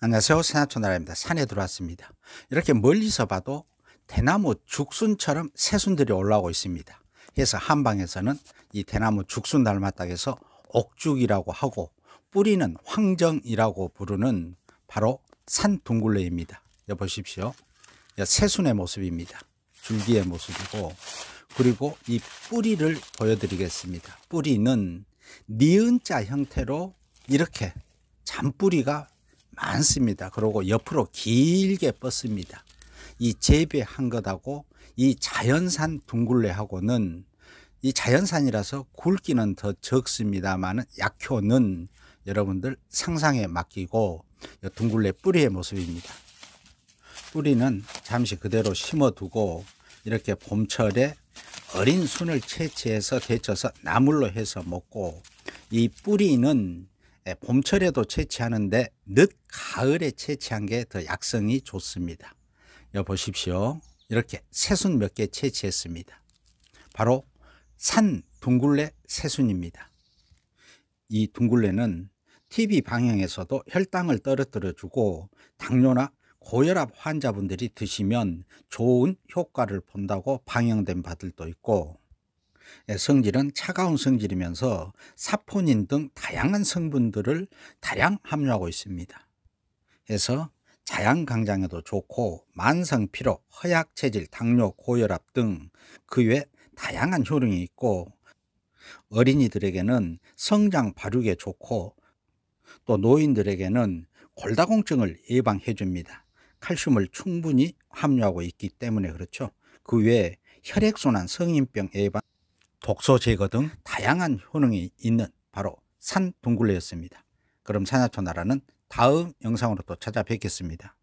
안녕하세요. 세나토나라입니다. 산에 들어왔습니다. 이렇게 멀리서 봐도 대나무 죽순처럼 새순들이 올라오고 있습니다. 그래서 한방에서는 이 대나무 죽순 닮았다 해서 옥죽이라고 하고 뿌리는 황정이라고 부르는 바로 산 둥굴레입니다. 여보십시오. 예, 새순의 모습입니다. 줄기의 모습이고 그리고 이 뿌리를 보여드리겠습니다. 뿌리는 니은자 형태로 이렇게 잔뿌리가 많습니다. 그리고 옆으로 길게 뻗습니다. 이 재배한 것하고 이 자연산 둥굴레하고는 이 자연산이라서 굵기는 더 적습니다만 약효는 여러분들 상상에 맡기고 둥굴레 뿌리의 모습입니다. 뿌리는 잠시 그대로 심어두고 이렇게 봄철에 어린 순을 채취해서 데쳐서 나물로 해서 먹고 이 뿌리는 예, 봄철에도 채취하는데 늦가을에 채취한 게 더 약성이 좋습니다. 여 보십시오. 이렇게 새순 몇 개 채취했습니다. 바로 산 둥굴레 새순입니다. 이 둥굴레는 TV 방향에서도 혈당을 떨어뜨려 주고 당뇨나 고혈압 환자분들이 드시면 좋은 효과를 본다고 방영된 바들도 있고 예, 성질은 차가운 성질이면서 사포닌 등 다양한 성분들을 다량 함유하고 있습니다. 그서 자양강장에도 좋고 만성피로, 허약체질, 당뇨, 고혈압 등 그 외 다양한 효능이 있고 어린이들에게는 성장 발육에 좋고 또 노인들에게는 골다공증을 예방해 줍니다. 칼슘을 충분히 함유하고 있기 때문에 그렇죠. 그 외에 혈액순환 성인병 예방 독소 제거 등 다양한 효능이 있는 바로 산둥굴레였습니다. 그럼 산화초 나라는 다음 영상으로 또 찾아뵙겠습니다.